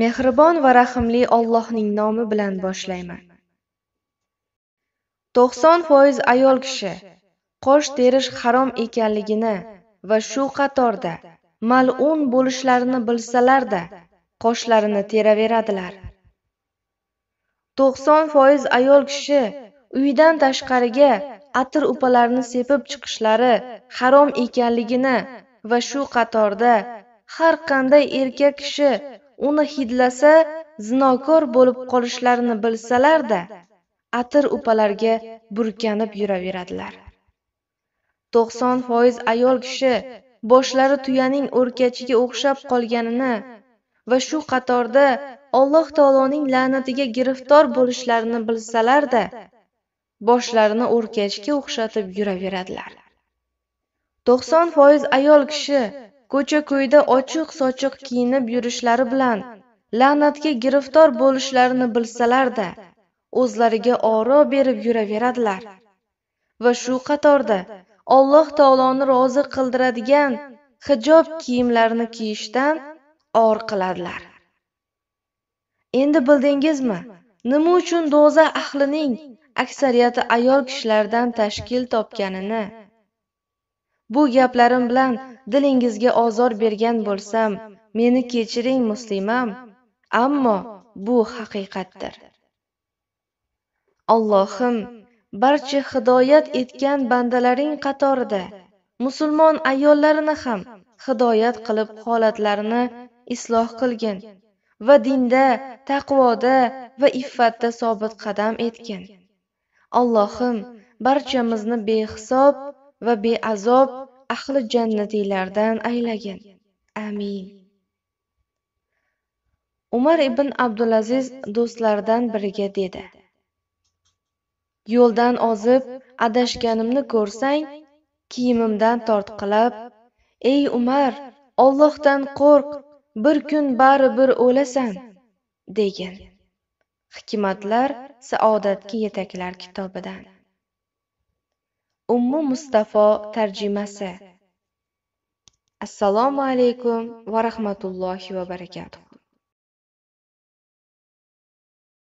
Mehribon va rahimli Allohning nomi bilan boshlayman. 90% ayol kishi qosh terish harom ekanligini va shu qatorda mal'un bo'lishlarini bilsalar-da, qoshlarini teraveradilar. 90% ayol kishi uydan tashqariga atir upalarni sepib chiqishlari harom ekanligini va shu qatorda har qanday erkak kishi uni hidlasa, zinokor bo'lib qolishlarini bilsalarda atir upalarga burkanib yuraveradilar. 90% ayol kishi boshlari tuyaning o'rkachiga o'xshab qolganini va shu qatorda Alloh taoloning la'natiga giriftor bo'lishlarini bilsalarda boshlarini o'rkachga o'xshatib yuraveradilar. 90% ayol kishi ko'cha ko'yda ochiq sochiq kiyinib yurishlari bilan la'natga giriftor bo'lishlarini bilsalarda o'zlariga oro berib yuraveradilar va shu qatorda alloh taoloni rozi qildiradigan hijob kiyimlarini kiyishdan or qiladilar endi bildingizmi nima uchun do'za ahlining aksariyati ayol kishilardan tashkil topganini Bu gaplarim bilan dilingizga ozor bergan bo'lsam, meni kechiring muslimam, ammo bu haqiqatdir. Allohim, barcha hidoyat etgan bandalaring qatorida musulmon ayollarini ham hidoyat qilib holatlarini isloh qilgin va dinda, taqvoda va iffatda sobit qadam etgin. Allohim, barchamizni behisob va beazob ahli jannatiylardan aylagin. Amin. Umar ibn Abdulaziz do'stlaridan biriga dedi. Yo'ldan ozib, adashganimni ko'rsang, kiyimimdan tortqilab, "Ey Umar, Allohdan qo'rq, bir kun baribir o'lasan" degin. Hikmatlar saodatga yetaklar kitobidan. Ummu Mustafo tarjimasi Assalomu alaykum va rahmatullohi va barakatuh.